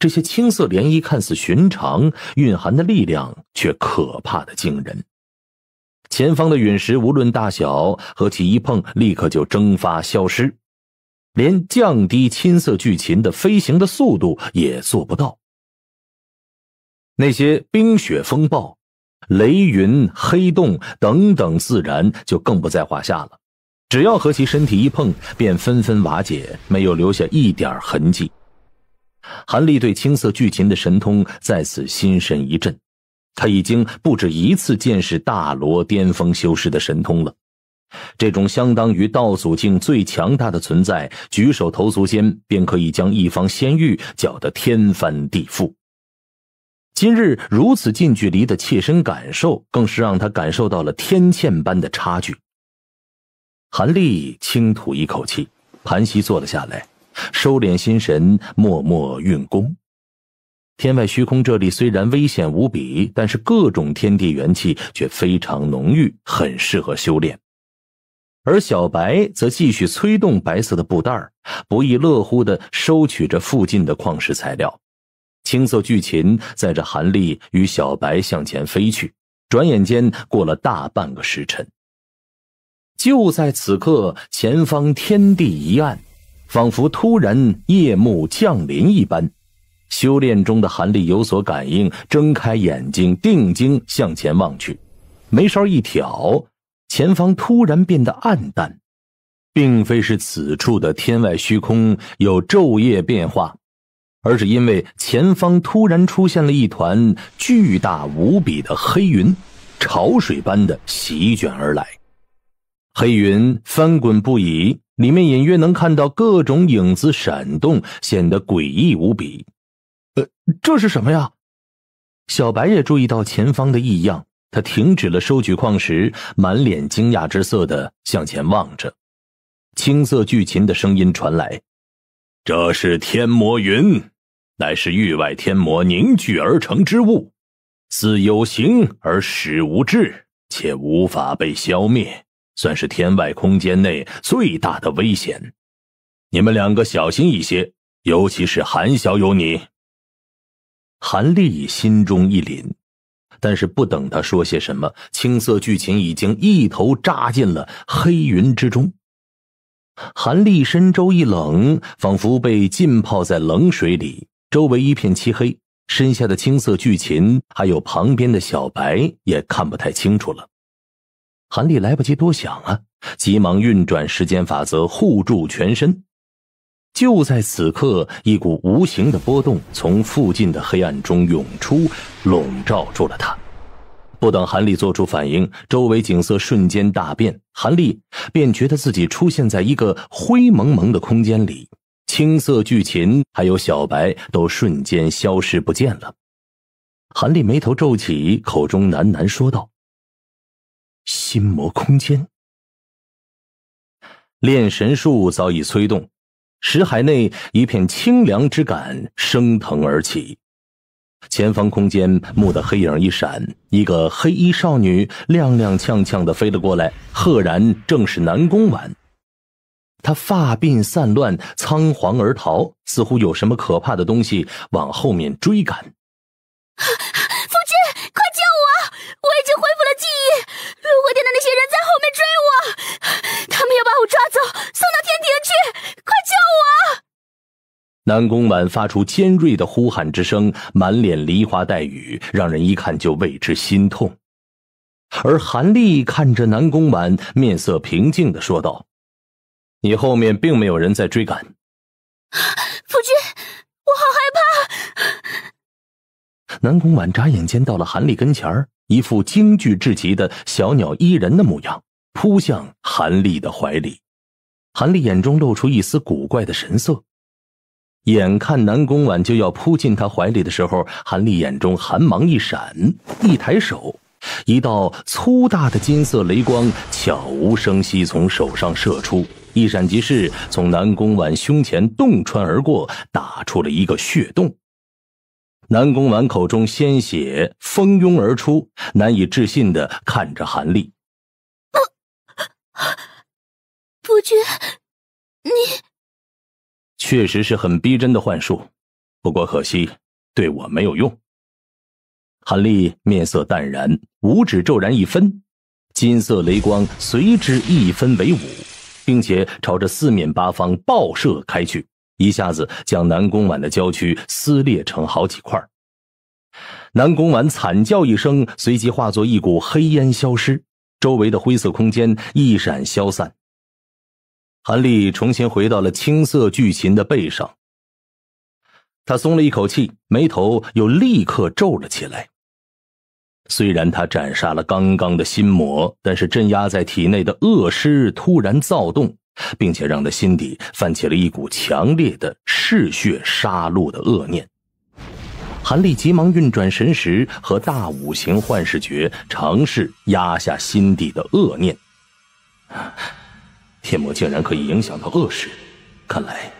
这些青色涟漪看似寻常，蕴含的力量却可怕的惊人。前方的陨石无论大小，和其一碰，立刻就蒸发消失，连降低青色巨禽的飞行的速度也做不到。那些冰雪风暴、雷云、黑洞等等，自然就更不在话下了。只要和其身体一碰，便纷纷瓦解，没有留下一点痕迹。韩立对青色巨禽的神通再次心神一震，他已经不止一次见识大罗巅峰修士的神通了。这种相当于道祖境最强大的存在，举手投足间便可以将一方仙域搅得天翻地覆。今日如此近距离的切身感受，更是让他感受到了天堑般的差距。韩立轻吐一口气，盘膝坐了下来。收敛心神，默默运功。天外虚空这里虽然危险无比，但是各种天地元气却非常浓郁，很适合修炼。而小白则继续催动白色的布袋不亦乐乎的收取着附近的矿石材料。青色巨禽载着韩立与小白向前飞去，转眼间过了大半个时辰。就在此刻，前方天地一暗。仿佛突然夜幕降临一般，修炼中的韩立有所感应，睁开眼睛，定睛向前望去，眉梢一挑，前方突然变得暗淡，并非是此处的天外虚空有昼夜变化，而是因为前方突然出现了一团巨大无比的黑云，潮水般的席卷而来，黑云翻滚不已。里面隐约能看到各种影子闪动，显得诡异无比。呃，这是什么呀？小白也注意到前方的异样，他停止了收取矿石，满脸惊讶之色的向前望着。青色巨禽的声音传来：“这是天魔云，乃是域外天魔凝聚而成之物，似有形而实无质，且无法被消灭。”算是天外空间内最大的危险，你们两个小心一些，尤其是韩小友你。韩立心中一凛，但是不等他说些什么，青色巨禽已经一头扎进了黑云之中。韩立身周一冷，仿佛被浸泡在冷水里，周围一片漆黑，身下的青色巨禽还有旁边的小白也看不太清楚了。韩立来不及多想啊，急忙运转时间法则护住全身。就在此刻，一股无形的波动从附近的黑暗中涌出，笼罩住了他。不等韩立做出反应，周围景色瞬间大变，韩立便觉得自己出现在一个灰蒙蒙的空间里。青色巨禽还有小白都瞬间消失不见了。韩立眉头皱起，口中喃喃说道。心魔空间，炼神术早已催动，石海内一片清凉之感升腾而起。前方空间，木的黑影一闪，一个黑衣少女踉踉跄跄的飞了过来，赫然正是南宫婉。她发鬓散乱，仓皇而逃，似乎有什么可怕的东西往后面追赶。送到天庭去！快救我！南宫婉发出尖锐的呼喊之声，满脸梨花带雨，让人一看就为之心痛。而韩立看着南宫婉，面色平静的说道：“你后面并没有人在追赶。”夫君，我好害怕！南宫婉眨眼间到了韩立跟前儿，一副惊惧至极的小鸟依人的模样，扑向韩立的怀里。韩立眼中露出一丝古怪的神色，眼看南宫婉就要扑进他怀里的时候，韩立眼中寒芒一闪，一抬手，一道粗大的金色雷光悄无声息从手上射出，一闪即逝，从南宫婉胸前洞穿而过，打出了一个血洞。南宫婉口中鲜血蜂拥而出，难以置信的看着韩立。夫君，你确实是很逼真的幻术，不过可惜对我没有用。韩立面色淡然，五指骤然一分，金色雷光随之一分为五，并且朝着四面八方爆射开去，一下子将南宫婉的娇躯撕裂成好几块。南宫婉惨叫一声，随即化作一股黑烟消失，周围的灰色空间一闪消散。韩立重新回到了青色巨琴的背上，他松了一口气，眉头又立刻皱了起来。虽然他斩杀了刚刚的心魔，但是镇压在体内的恶尸突然躁动，并且让他心底泛起了一股强烈的嗜血杀戮的恶念。韩立急忙运转神识和大五行幻视诀，尝试压下心底的恶念。天魔竟然可以影响到恶事，看来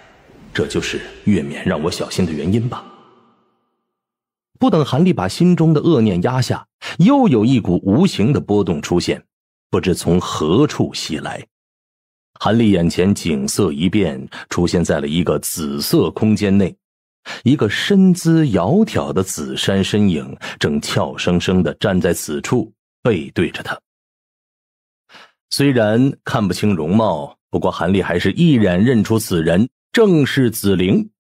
这就是月冕让我小心的原因吧。不等韩立把心中的恶念压下，又有一股无形的波动出现，不知从何处袭来。韩立眼前景色一变，出现在了一个紫色空间内，一个身姿窈窕的紫衫身影正俏生生的站在此处，背对着他。虽然看不清容貌，不过韩立还是毅然认出此人正是紫菱。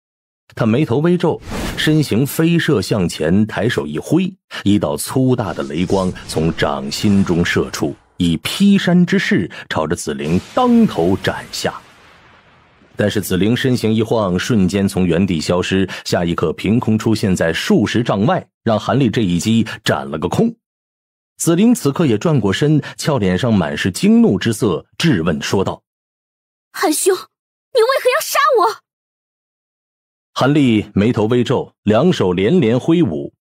他眉头微皱，身形飞射向前，抬手一挥，一道粗大的雷光从掌心中射出，以劈山之势朝着紫菱当头斩下。但是紫菱身形一晃，瞬间从原地消失，下一刻凭空出现在数十丈外，让韩立这一击斩了个空。紫菱此刻也转过身，俏脸上满是惊怒之色，质问说道：“韩兄，你为何要杀我？”韩立眉头微皱，两手连连挥舞，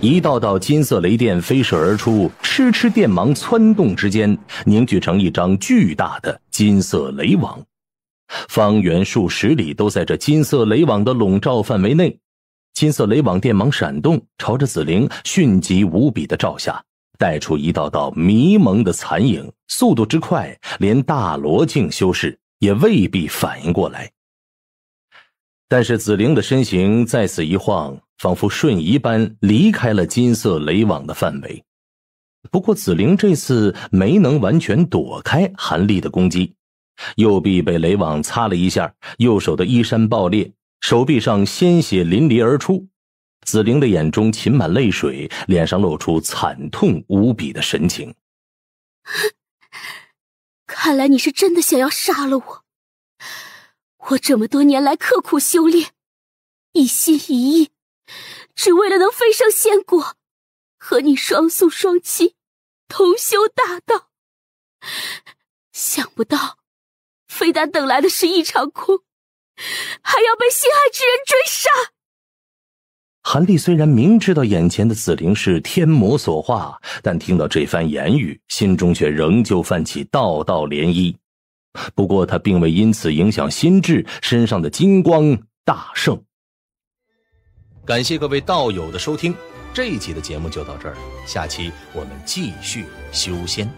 一道道金色雷电飞射而出，痴痴电芒窜动之间，凝聚成一张巨大的金色雷网，方圆数十里都在这金色雷网的笼罩范围内。金色雷网电芒闪动，朝着紫菱迅疾无比的照下。带出一道道迷蒙的残影，速度之快，连大罗境修士也未必反应过来。但是紫菱的身形再次一晃，仿佛瞬移般离开了金色雷网的范围。不过紫菱这次没能完全躲开韩立的攻击，右臂被雷网擦了一下，右手的衣衫爆裂，手臂上鲜血淋漓而出。紫菱的眼中噙满泪水，脸上露出惨痛无比的神情。看来你是真的想要杀了我。我这么多年来刻苦修炼，一心一意，只为了能飞升仙国，和你双宿双栖，同修大道。想不到，非但等来的是一场空，还要被心爱之人追杀。韩立虽然明知道眼前的紫菱是天魔所化，但听到这番言语，心中却仍旧泛起道道涟漪。不过他并未因此影响心智，身上的金光大盛。感谢各位道友的收听，这一集的节目就到这儿，下期我们继续修仙。